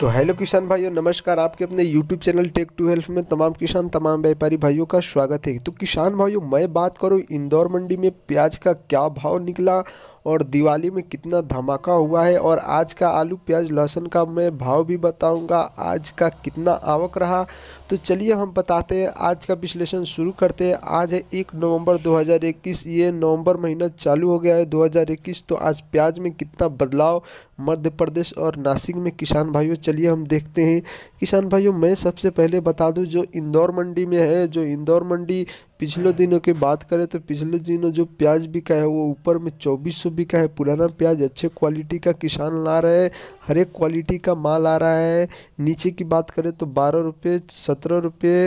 तो हेलो किसान भाइयों नमस्कार आपके अपने YouTube channel tech to help में तमाम किसान तमाम व्यापारी भाइयों का स्वागत है तो किसान भाइयों मैं बात करूं इंदौर मंडी में प्याज का क्या भाव निकला और दिवाली में कितना धमाका हुआ है और आज का आलू प्याज लहसुन का मैं भाव भी बताऊंगा आज का कितना आवक रहा तो चलिए हम बताते हैं आज का विश्लेषण शुरू करते हैं आज है एक नवंबर 2021 ये नवंबर महीना चालू हो गया है 2021 तो आज प्याज में कितना बदलाव मध्य प्रदेश और नासिक में किसान भाइयों चलिए हम देखते हैं किसान भाइयों मैं सबसे पहले बता दूं जो इंदौर मंडी में है जो इंदौर मंडी पिछले दिनों की बात करें तो पिछले दिनों जो प्याज बिका है वो ऊपर में चौबीस सौ बिका है पुराना प्याज अच्छे क्वालिटी का किसान ला रहे हैं हर एक क्वालिटी का माल आ रहा है नीचे की बात करें तो बारह रुपये सत्रह रुपये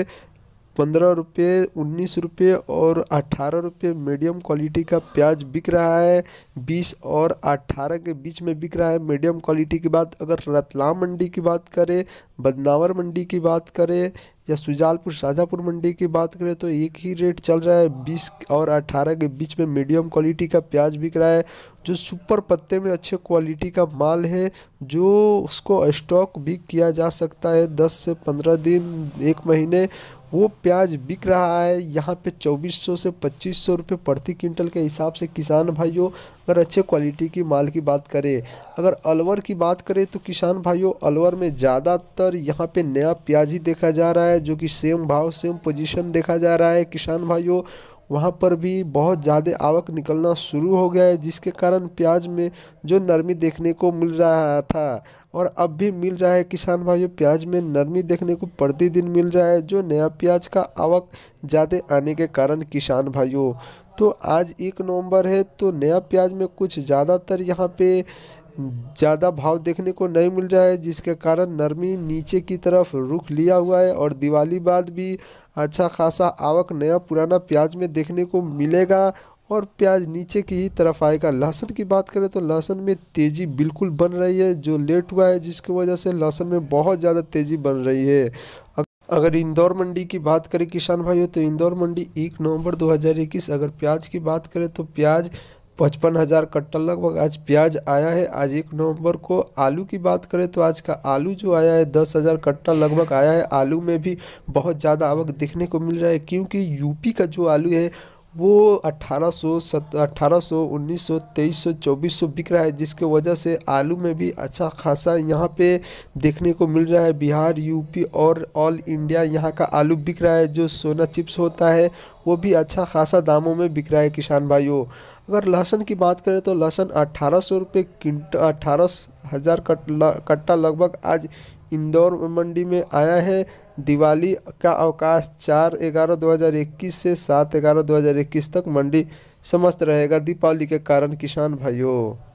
पंद्रह रुपये उन्नीस रुपये और अठारह रुपये मीडियम क्वालिटी का प्याज बिक रहा है बीस और अट्ठारह के बीच में बिक रहा है मीडियम क्वालिटी की बात अगर रतलाम मंडी की बात करें बदनावर मंडी की बात करें या सुजालपुर शाहजहाँपुर मंडी की बात करें तो एक ही रेट चल रहा है बीस और अट्ठारह के बीच में मीडियम क्वालिटी का प्याज बिक रहा है जो सुपर पत्ते में अच्छे क्वालिटी का माल है जो उसको स्टॉक भी किया जा सकता है दस से पंद्रह दिन एक महीने वो प्याज बिक रहा है यहाँ पे 2400 से 2500 रुपये प्रति क्विंटल के हिसाब से किसान भाइयों अगर अच्छे क्वालिटी की माल की बात करें अगर अलवर की बात करें तो किसान भाइयों अलवर में ज़्यादातर यहाँ पे नया प्याज ही देखा जा रहा है जो कि सेम भाव सेम पोजीशन देखा जा रहा है किसान भाइयों वहाँ पर भी बहुत ज़्यादा आवक निकलना शुरू हो गया है जिसके कारण प्याज में जो नरमी देखने को मिल रहा था और अब भी मिल रहा है किसान भाइयों प्याज में नरमी देखने को प्रतिदिन मिल रहा है जो नया प्याज का आवक ज़्यादा आने के कारण किसान भाइयों तो आज एक नवंबर है तो नया प्याज में कुछ ज़्यादातर यहाँ पे ज़्यादा भाव देखने को नहीं मिल रहा है जिसके कारण नरमी नीचे की तरफ रुख लिया हुआ है और दिवाली बाद भी अच्छा खासा आवक नया पुराना प्याज में देखने को मिलेगा और प्याज नीचे की ही तरफ आएगा लहसुन की बात करें तो लहसुन में तेज़ी बिल्कुल बन रही है जो लेट हुआ है जिसकी वजह से लहसुन में बहुत ज़्यादा तेज़ी बन रही है अगर इंदौर मंडी की बात करें किसान भाइयों तो इंदौर मंडी एक नवंबर 2021 अगर प्याज की बात करें तो प्याज पचपन हज़ार कट्टल लगभग आज प्याज आया है आज एक नवंबर को आलू की बात करें तो आज का आलू जो आया है दस हज़ार कट्टा लगभग आया है आलू में भी बहुत ज़्यादा आवक देखने को मिल रहा है क्योंकि यूपी का जो आलू है वो सौ सत अठारह सौ उन्नीस सौ तेईस सौ चौबीस सौ बिक रहा है जिसके वजह से आलू में भी अच्छा खासा यहाँ पे देखने को मिल रहा है बिहार यूपी और ऑल इंडिया यहाँ का आलू बिक रहा है जो सोना चिप्स होता है वो भी अच्छा खासा दामों में बिक रहा है किसान भाइयों अगर लहसुन की बात करें तो लहसुन अट्ठारह सौ रुपये किंट अट्ठारह हज़ार कट्टा लगभग आज इंदौर मंडी में आया है दिवाली का अवकाश चार ग्यारह दो हज़ार इक्कीस से सात ग्यारह दो हज़ार इक्कीस तक मंडी समस्त रहेगा दीपावली के कारण किसान भाइयों